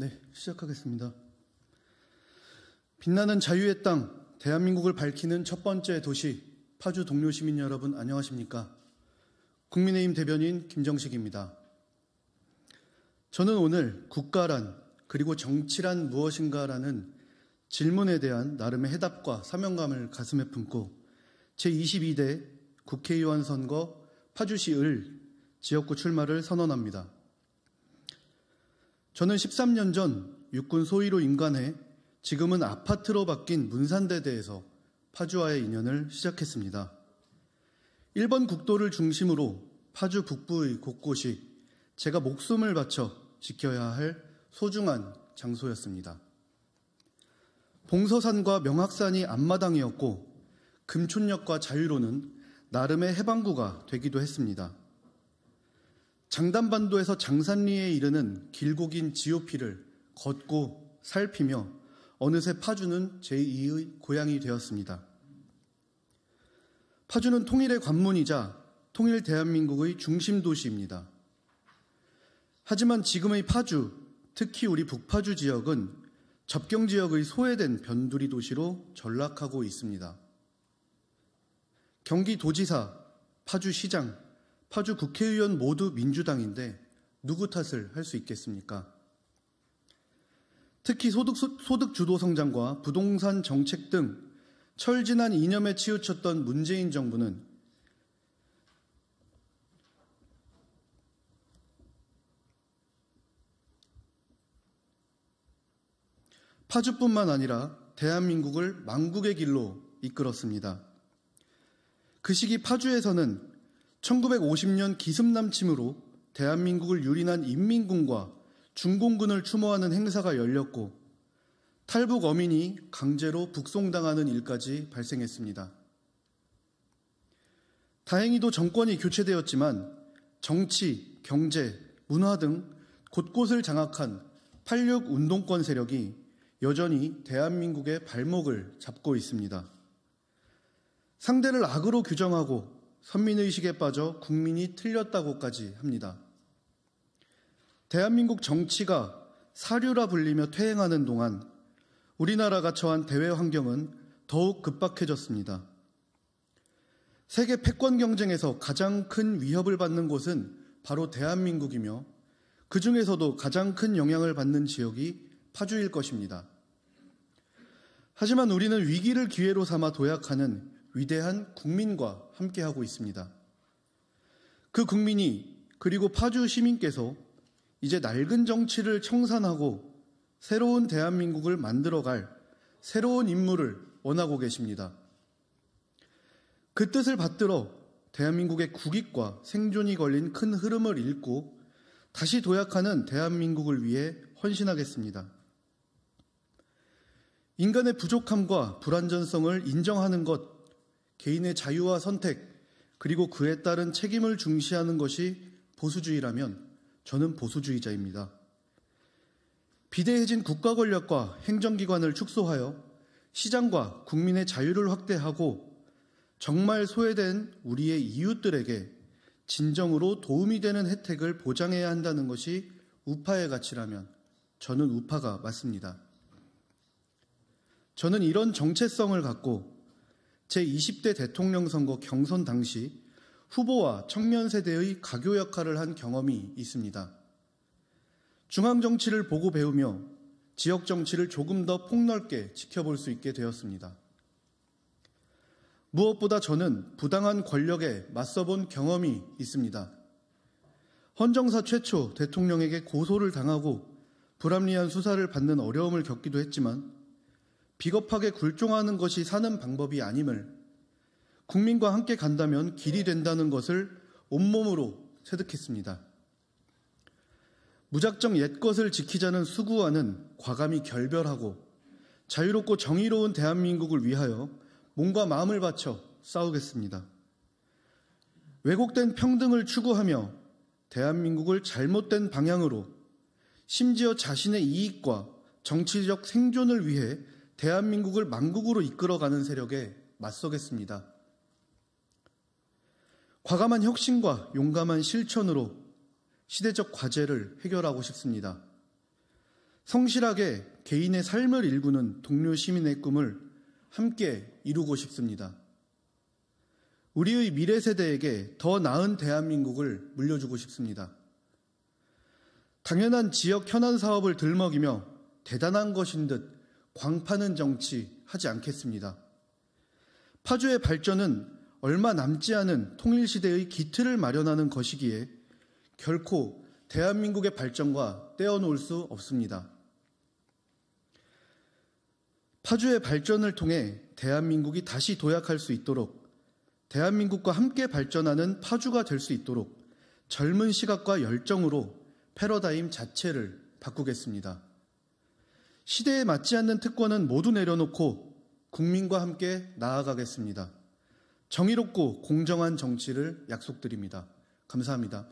네, 시작하겠습니다. 빛나는 자유의 땅, 대한민국을 밝히는 첫 번째 도시, 파주 동료 시민 여러분 안녕하십니까? 국민의힘 대변인 김정식입니다. 저는 오늘 국가란 그리고 정치란 무엇인가라는 질문에 대한 나름의 해답과 사명감을 가슴에 품고 제22대 국회의원 선거 파주시 을 지역구 출마를 선언합니다. 저는 13년 전 육군 소위로 임관해 지금은 아파트로 바뀐 문산대대에서 파주와의 인연을 시작했습니다. 1번 국도를 중심으로 파주 북부의 곳곳이 제가 목숨을 바쳐 지켜야 할 소중한 장소였습니다. 봉서산과 명학산이 앞마당이었고 금촌역과 자유로는 나름의 해방구가 되기도 했습니다. 장단반도에서 장산리에 이르는 길고 긴 지오피를 걷고 살피며 어느새 파주는 제2의 고향이 되었습니다. 파주는 통일의 관문이자 통일 대한민국의 중심 도시입니다. 하지만 지금의 파주, 특히 우리 북파주 지역은 접경 지역의 소외된 변두리 도시로 전락하고 있습니다. 경기도지사, 파주시장, 파주 국회의원 모두 민주당인데 누구 탓을 할 수 있겠습니까? 특히 소득, 소득 주도 성장과 부동산 정책 등 철진한 이념에 치우쳤던 문재인 정부는 파주뿐만 아니라 대한민국을 망국의 길로 이끌었습니다. 그 시기 파주에서는 1950년 기습남침으로 대한민국을 유린한 인민군과 중공군을 추모하는 행사가 열렸고 탈북 어민이 강제로 북송당하는 일까지 발생했습니다. 다행히도 정권이 교체되었지만 정치, 경제, 문화 등 곳곳을 장악한 86 운동권 세력이 여전히 대한민국의 발목을 잡고 있습니다. 상대를 악으로 규정하고 선민의식에 빠져 국민이 틀렸다고까지 합니다. 대한민국 정치가 사류라 불리며 퇴행하는 동안 우리나라가 처한 대외 환경은 더욱 급박해졌습니다. 세계 패권 경쟁에서 가장 큰 위협을 받는 곳은 바로 대한민국이며 그 중에서도 가장 큰 영향을 받는 지역이 파주일 것입니다. 하지만 우리는 위기를 기회로 삼아 도약하는 위대한 국민과 함께하고 있습니다. 그 국민이 그리고 파주 시민께서 이제 낡은 정치를 청산하고 새로운 대한민국을 만들어갈 새로운 임무를 원하고 계십니다. 그 뜻을 받들어 대한민국의 국익과 생존이 걸린 큰 흐름을 읽고 다시 도약하는 대한민국을 위해 헌신하겠습니다. 인간의 부족함과 불완전성을 인정하는 것 개인의 자유와 선택, 그리고 그에 따른 책임을 중시하는 것이 보수주의라면 저는 보수주의자입니다. 비대해진 국가 권력과 행정기관을 축소하여 시장과 국민의 자유를 확대하고 정말 소외된 우리의 이웃들에게 진정으로 도움이 되는 혜택을 보장해야 한다는 것이 우파의 가치라면 저는 우파가 맞습니다. 저는 이런 정체성을 갖고 제20대 대통령 선거 경선 당시 후보와 청년 세대의 가교 역할을 한 경험이 있습니다. 중앙 정치를 보고 배우며 지역 정치를 조금 더 폭넓게 지켜볼 수 있게 되었습니다. 무엇보다 저는 부당한 권력에 맞서본 경험이 있습니다. 헌정사 최초 대통령에게 고소를 당하고 불합리한 수사를 받는 어려움을 겪기도 했지만 비겁하게 굴종하는 것이 사는 방법이 아님을 국민과 함께 간다면 길이 된다는 것을 온몸으로 체득했습니다. 무작정 옛것을 지키자는 수구와는 과감히 결별하고 자유롭고 정의로운 대한민국을 위하여 몸과 마음을 바쳐 싸우겠습니다. 왜곡된 평등을 추구하며 대한민국을 잘못된 방향으로 심지어 자신의 이익과 정치적 생존을 위해 대한민국을 망국으로 이끌어가는 세력에 맞서겠습니다. 과감한 혁신과 용감한 실천으로 시대적 과제를 해결하고 싶습니다. 성실하게 개인의 삶을 일구는 동료 시민의 꿈을 함께 이루고 싶습니다. 우리의 미래 세대에게 더 나은 대한민국을 물려주고 싶습니다. 당연한 지역 현안 사업을 들먹이며 대단한 것인 듯 광파는 정치 하지 않겠습니다. 파주의 발전은 얼마 남지 않은 통일시대의 기틀을 마련하는 것이기에 결코 대한민국의 발전과 떼어놓을 수 없습니다. 파주의 발전을 통해 대한민국이 다시 도약할 수 있도록 대한민국과 함께 발전하는 파주가 될 수 있도록 젊은 시각과 열정으로 패러다임 자체를 바꾸겠습니다. 시대에 맞지 않는 특권은 모두 내려놓고 국민과 함께 나아가겠습니다. 정의롭고 공정한 정치를 약속드립니다. 감사합니다.